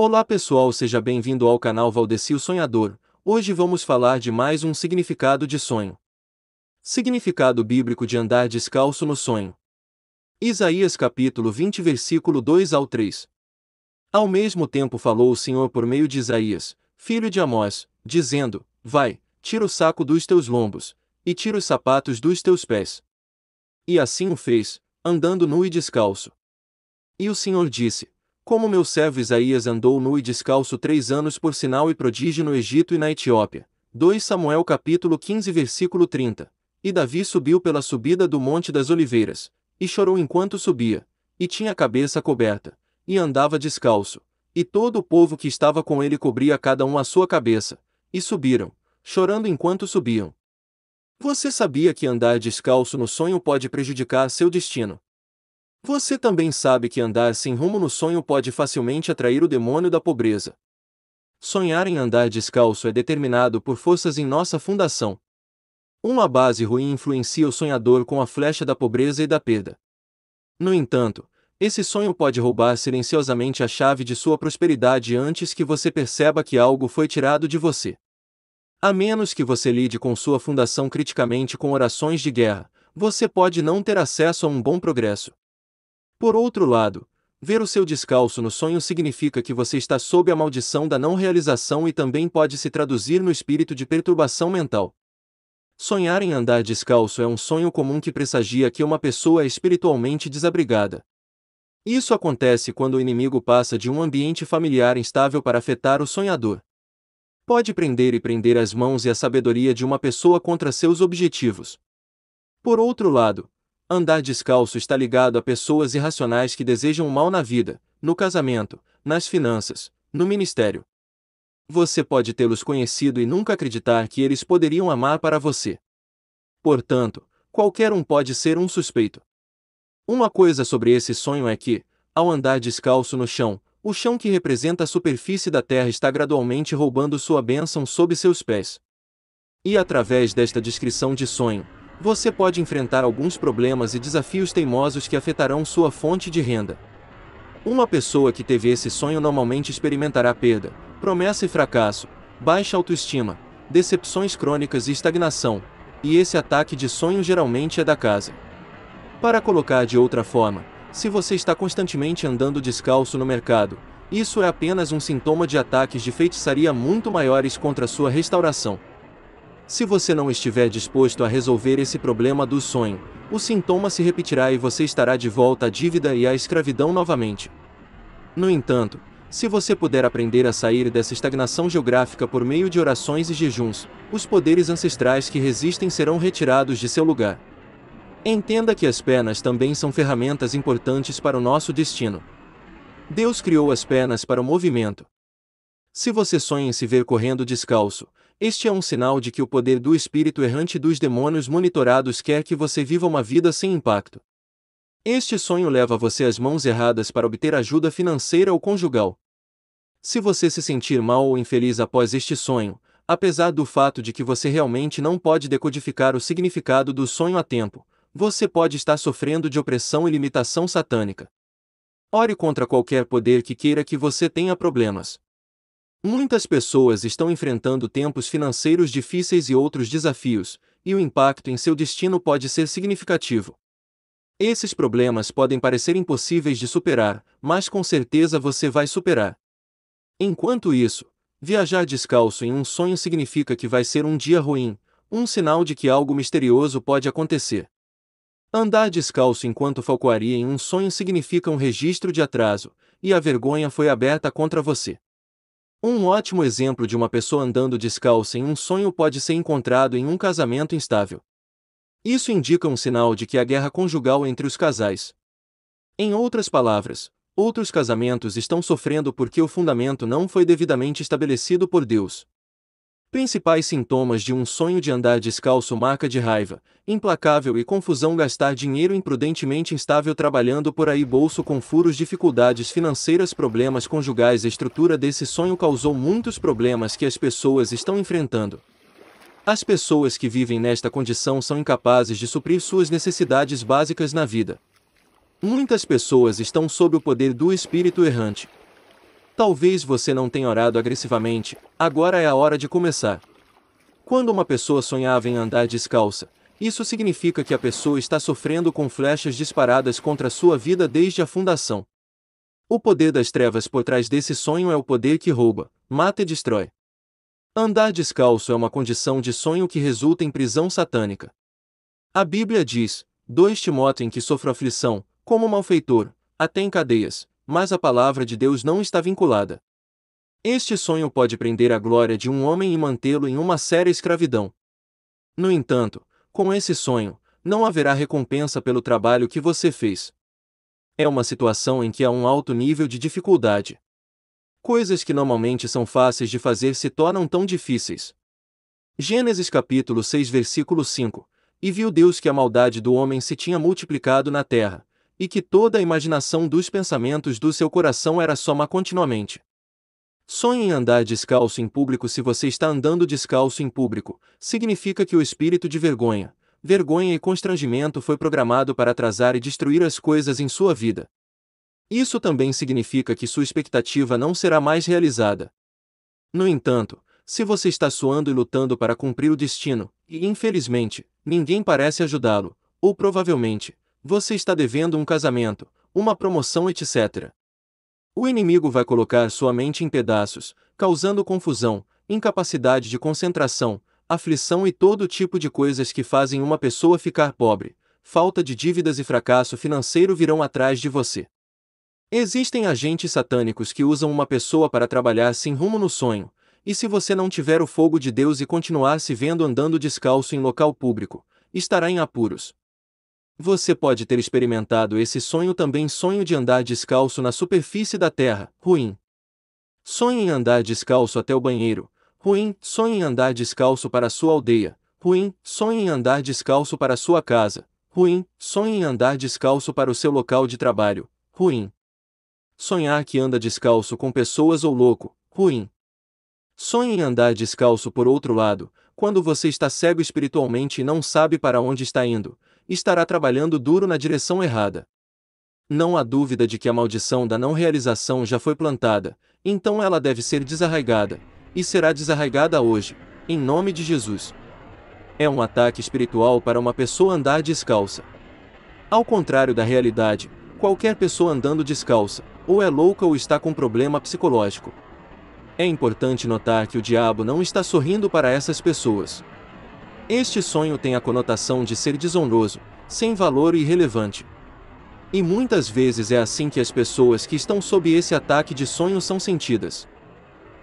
Olá pessoal, seja bem-vindo ao canal Valdeci Sonhador. Hoje vamos falar de mais um significado de sonho. Significado bíblico de andar descalço no sonho. Isaías capítulo 20 versículo 2 ao 3. Ao mesmo tempo falou o Senhor por meio de Isaías, filho de Amós, dizendo: Vai, tira o saco dos teus lombos, e tira os sapatos dos teus pés. E assim o fez, andando nu e descalço. E o Senhor disse: Como meu servo Isaías andou nu e descalço três anos por sinal e prodígio no Egito e na Etiópia. 2 Samuel capítulo 15 versículo 30. E Davi subiu pela subida do Monte das Oliveiras, e chorou enquanto subia, e tinha a cabeça coberta, e andava descalço, e todo o povo que estava com ele cobria cada um a sua cabeça, e subiram, chorando enquanto subiam. Você sabia que andar descalço no sonho pode prejudicar seu destino. Você também sabe que andar sem rumo no sonho pode facilmente atrair o demônio da pobreza. Sonhar em andar descalço é determinado por forças em nossa fundação, uma base ruim influencia o sonhador com a flecha da pobreza e da perda. No entanto, esse sonho pode roubar silenciosamente a chave de sua prosperidade antes que você perceba que algo foi tirado de você. A menos que você lide com sua fundação criticamente com orações de guerra, você pode não ter acesso a um bom progresso. Por outro lado, ver o seu descalço no sonho significa que você está sob a maldição da não realização e também pode se traduzir no espírito de perturbação mental. Sonhar em andar descalço é um sonho comum que pressagia que uma pessoa é espiritualmente desabrigada. Isso acontece quando o inimigo passa de um ambiente familiar instável para afetar o sonhador. Pode prender e prender as mãos e a sabedoria de uma pessoa contra seus objetivos. Por outro lado, andar descalço está ligado a pessoas irracionais que desejam mal na vida, no casamento, nas finanças, no ministério, você pode tê-los conhecido e nunca acreditar que eles poderiam amar para você. Portanto, qualquer um pode ser um suspeito. Uma coisa sobre esse sonho é que, ao andar descalço no chão, o chão que representa a superfície da terra está gradualmente roubando sua bênção sob seus pés. E através desta descrição de sonho, você pode enfrentar alguns problemas e desafios teimosos que afetarão sua fonte de renda. Uma pessoa que teve esse sonho normalmente experimentará perda, Promessa e fracasso, baixa autoestima, decepções crônicas e estagnação, e esse ataque de sonho geralmente é da casa. Para colocar de outra forma, se você está constantemente andando descalço no mercado, isso é apenas um sintoma de ataques de feitiçaria muito maiores contra sua restauração. Se você não estiver disposto a resolver esse problema do sonho, o sintoma se repetirá e você estará de volta à dívida e à escravidão novamente. No entanto, se você puder aprender a sair dessa estagnação geográfica por meio de orações e jejuns, os poderes ancestrais que resistem serão retirados de seu lugar. Entenda que as penas também são ferramentas importantes para o nosso destino. Deus criou as penas para o movimento. Se você sonha em se ver correndo descalço, este é um sinal de que o poder do espírito errante dos demônios monitorados quer que você viva uma vida sem impacto. Este sonho leva você às mãos erradas para obter ajuda financeira ou conjugal. Se você se sentir mal ou infeliz após este sonho, apesar do fato de que você realmente não pode decodificar o significado do sonho a tempo, você pode estar sofrendo de opressão e limitação satânica. Ore contra qualquer poder que queira que você tenha problemas. Muitas pessoas estão enfrentando tempos financeiros difíceis e outros desafios, e o impacto em seu destino pode ser significativo. Esses problemas podem parecer impossíveis de superar, mas com certeza você vai superar. Enquanto isso, viajar descalço em um sonho significa que vai ser um dia ruim, um sinal de que algo misterioso pode acontecer. Andar descalço enquanto falcoaria em um sonho significa um registro de atraso, e a vergonha foi aberta contra você. Um ótimo exemplo de uma pessoa andando descalça em um sonho pode ser encontrado em um casamento instável. Isso indica um sinal de que há guerra conjugal entre os casais. Em outras palavras, outros casamentos estão sofrendo porque o fundamento não foi devidamente estabelecido por Deus. Principais sintomas de um sonho de andar descalço marca de raiva, implacável e confusão gastar dinheiro imprudentemente instável trabalhando por aí bolso com furos dificuldades financeiras problemas conjugais a estrutura desse sonho causou muitos problemas que as pessoas estão enfrentando. As pessoas que vivem nesta condição são incapazes de suprir suas necessidades básicas na vida. Muitas pessoas estão sob o poder do espírito errante. Talvez você não tenha orado agressivamente, agora é a hora de começar. Quando uma pessoa sonhava em andar descalça, isso significa que a pessoa está sofrendo com flechas disparadas contra sua vida desde a fundação. O poder das trevas por trás desse sonho é o poder que rouba, mata e destrói. Andar descalço é uma condição de sonho que resulta em prisão satânica. A Bíblia diz, Dois Timóteo em que sofro aflição, como malfeitor, até em cadeias, mas a palavra de Deus não está vinculada. Este sonho pode prender a glória de um homem e mantê-lo em uma séria escravidão. No entanto, com esse sonho, não haverá recompensa pelo trabalho que você fez. É uma situação em que há um alto nível de dificuldade coisas que normalmente são fáceis de fazer se tornam tão difíceis. Gênesis capítulo 6 versículo 5 E viu Deus que a maldade do homem se tinha multiplicado na terra, e que toda a imaginação dos pensamentos do seu coração era soma continuamente. Sonhe em andar descalço em público se você está andando descalço em público, significa que o espírito de vergonha, vergonha e constrangimento foi programado para atrasar e destruir as coisas em sua vida. Isso também significa que sua expectativa não será mais realizada. No entanto, se você está suando e lutando para cumprir o destino, e infelizmente, ninguém parece ajudá-lo, ou provavelmente, você está devendo um casamento, uma promoção, etc. O inimigo vai colocar sua mente em pedaços, causando confusão, incapacidade de concentração, aflição e todo tipo de coisas que fazem uma pessoa ficar pobre. Falta de dívidas e fracasso financeiro virão atrás de você. Existem agentes satânicos que usam uma pessoa para trabalhar sem rumo no sonho, e se você não tiver o fogo de Deus e continuar se vendo andando descalço em local público, estará em apuros. Você pode ter experimentado esse sonho também sonho de andar descalço na superfície da terra, ruim. Sonho em andar descalço até o banheiro, ruim, sonho em andar descalço para sua aldeia, ruim, sonho em andar descalço para sua casa, ruim, sonho em andar descalço para o seu local de trabalho, ruim. Sonhar que anda descalço com pessoas ou louco, ruim. Sonhe em andar descalço por outro lado, quando você está cego espiritualmente e não sabe para onde está indo, estará trabalhando duro na direção errada. Não há dúvida de que a maldição da não realização já foi plantada, então ela deve ser desarraigada, e será desarraigada hoje, em nome de Jesus. É um ataque espiritual para uma pessoa andar descalça. Ao contrário da realidade, qualquer pessoa andando descalça, ou é louca ou está com problema psicológico. É importante notar que o diabo não está sorrindo para essas pessoas. Este sonho tem a conotação de ser desonroso, sem valor e irrelevante. E muitas vezes é assim que as pessoas que estão sob esse ataque de sonho são sentidas.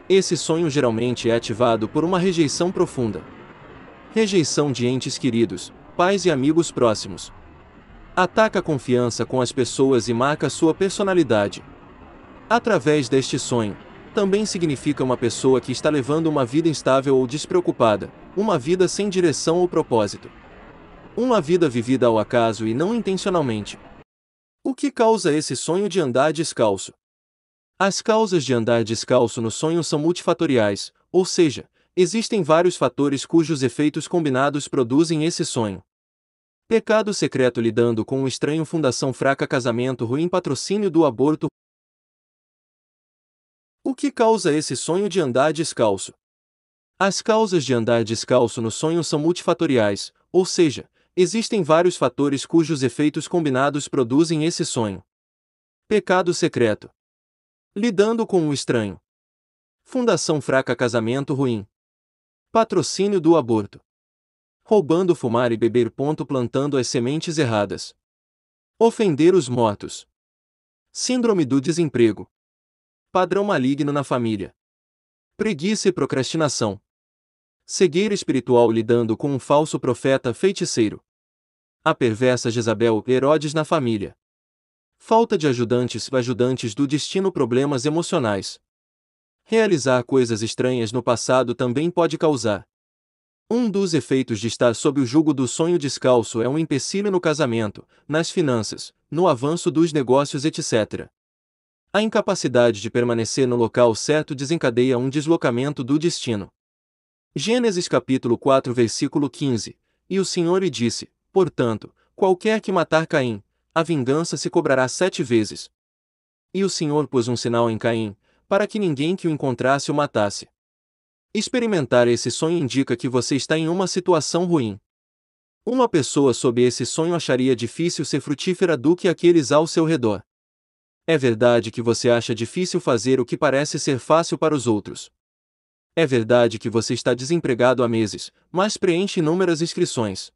Esse sonho geralmente é ativado por uma rejeição profunda. Rejeição de entes queridos, pais e amigos próximos. Ataca a confiança com as pessoas e marca sua personalidade. Através deste sonho, também significa uma pessoa que está levando uma vida instável ou despreocupada, uma vida sem direção ou propósito. Uma vida vivida ao acaso e não intencionalmente. O que causa esse sonho de andar descalço? As causas de andar descalço no sonho são multifatoriais, ou seja, existem vários fatores cujos efeitos combinados produzem esse sonho. Pecado secreto lidando com um estranho fundação fraca casamento ruim patrocínio do aborto o que causa esse sonho de andar descalço? As causas de andar descalço no sonho são multifatoriais, ou seja, existem vários fatores cujos efeitos combinados produzem esse sonho. Pecado secreto. Lidando com o estranho. Fundação fraca casamento ruim. Patrocínio do aborto. Roubando fumar e beber ponto plantando as sementes erradas. Ofender os mortos. Síndrome do desemprego padrão maligno na família. Preguiça e procrastinação. Cegueira espiritual lidando com um falso profeta feiticeiro. A perversa Jezabel Herodes na família. Falta de ajudantes ajudantes do destino problemas emocionais. Realizar coisas estranhas no passado também pode causar. Um dos efeitos de estar sob o jugo do sonho descalço é um empecilho no casamento, nas finanças, no avanço dos negócios, etc. A incapacidade de permanecer no local certo desencadeia um deslocamento do destino. Gênesis capítulo 4, versículo 15. E o Senhor lhe disse: Portanto, qualquer que matar Caim, a vingança se cobrará sete vezes. E o Senhor pôs um sinal em Caim, para que ninguém que o encontrasse o matasse. Experimentar esse sonho indica que você está em uma situação ruim. Uma pessoa sob esse sonho acharia difícil ser frutífera do que aqueles ao seu redor. É verdade que você acha difícil fazer o que parece ser fácil para os outros. É verdade que você está desempregado há meses, mas preenche inúmeras inscrições.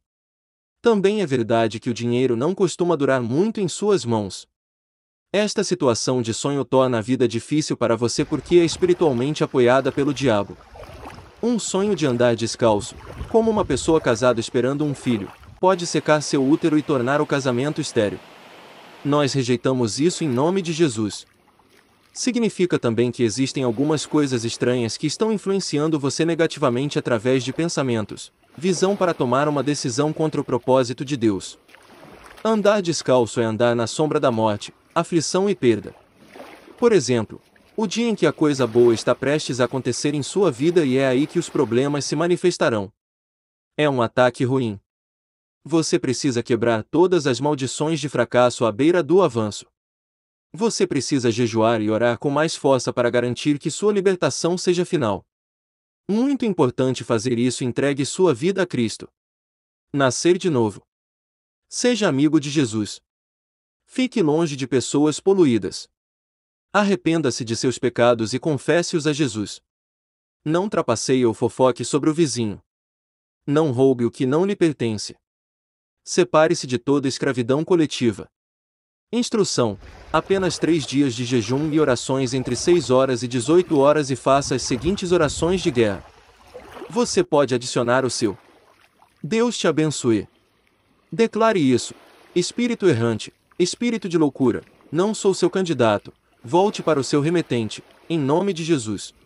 Também é verdade que o dinheiro não costuma durar muito em suas mãos. Esta situação de sonho torna a vida difícil para você porque é espiritualmente apoiada pelo diabo. Um sonho de andar descalço, como uma pessoa casada esperando um filho, pode secar seu útero e tornar o casamento estéril. Nós rejeitamos isso em nome de Jesus. Significa também que existem algumas coisas estranhas que estão influenciando você negativamente através de pensamentos, visão para tomar uma decisão contra o propósito de Deus. Andar descalço é andar na sombra da morte, aflição e perda. Por exemplo, o dia em que a coisa boa está prestes a acontecer em sua vida e é aí que os problemas se manifestarão. É um ataque ruim. Você precisa quebrar todas as maldições de fracasso à beira do avanço. Você precisa jejuar e orar com mais força para garantir que sua libertação seja final. Muito importante fazer isso entregue sua vida a Cristo. Nascer de novo. Seja amigo de Jesus. Fique longe de pessoas poluídas. Arrependa-se de seus pecados e confesse-os a Jesus. Não trapaceie ou fofoque sobre o vizinho. Não roube o que não lhe pertence. Separe-se de toda escravidão coletiva. Instrução: apenas três dias de jejum e orações entre 6 horas e 18 horas e faça as seguintes orações de guerra. Você pode adicionar o seu. Deus te abençoe. Declare isso. Espírito errante, espírito de loucura, não sou seu candidato. Volte para o seu remetente, em nome de Jesus.